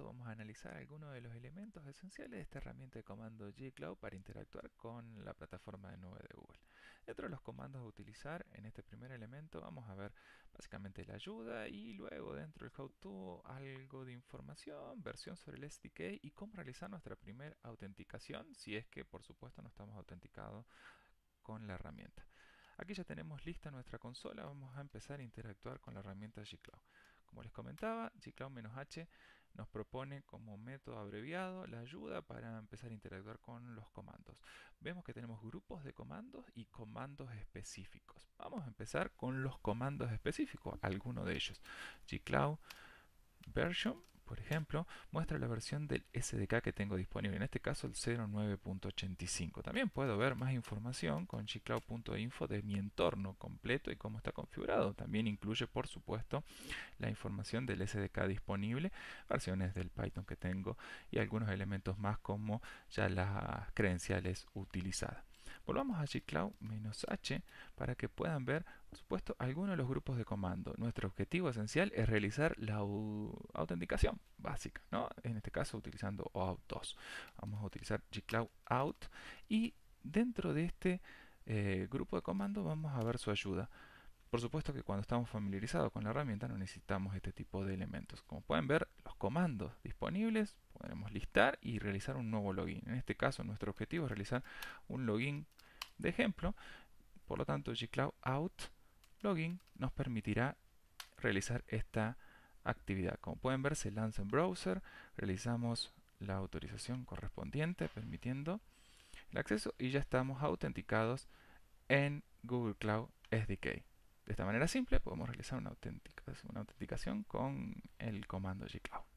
vamos a analizar algunos de los elementos esenciales de esta herramienta de comando g para interactuar con la plataforma de nube de Google. Dentro de los comandos a utilizar, en este primer elemento vamos a ver básicamente la ayuda y luego dentro del how-to algo de información, versión sobre el SDK y cómo realizar nuestra primera autenticación, si es que por supuesto no estamos autenticados con la herramienta. Aquí ya tenemos lista nuestra consola, vamos a empezar a interactuar con la herramienta g Como les comentaba, G-Cloud-H nos propone como método abreviado la ayuda para empezar a interactuar con los comandos. Vemos que tenemos grupos de comandos y comandos específicos. Vamos a empezar con los comandos específicos, alguno de ellos. gcloud version por ejemplo, muestra la versión del SDK que tengo disponible, en este caso el 09.85. También puedo ver más información con gcloud.info de mi entorno completo y cómo está configurado. También incluye, por supuesto, la información del SDK disponible, versiones del Python que tengo y algunos elementos más como ya las credenciales utilizadas. Volvamos a gcloud-h para que puedan ver, por supuesto, algunos de los grupos de comando. Nuestro objetivo esencial es realizar la autenticación básica, ¿no? En este caso utilizando OAuth 2. Vamos a utilizar gcloud out y dentro de este eh, grupo de comando vamos a ver su ayuda. Por supuesto que cuando estamos familiarizados con la herramienta no necesitamos este tipo de elementos. Como pueden ver, los comandos disponibles Podemos listar y realizar un nuevo login. En este caso nuestro objetivo es realizar un login de ejemplo. Por lo tanto, gcloud out login nos permitirá realizar esta actividad. Como pueden ver, se lanza en browser, realizamos la autorización correspondiente permitiendo el acceso y ya estamos autenticados en Google Cloud SDK. De esta manera simple podemos realizar una, una autenticación con el comando gcloud.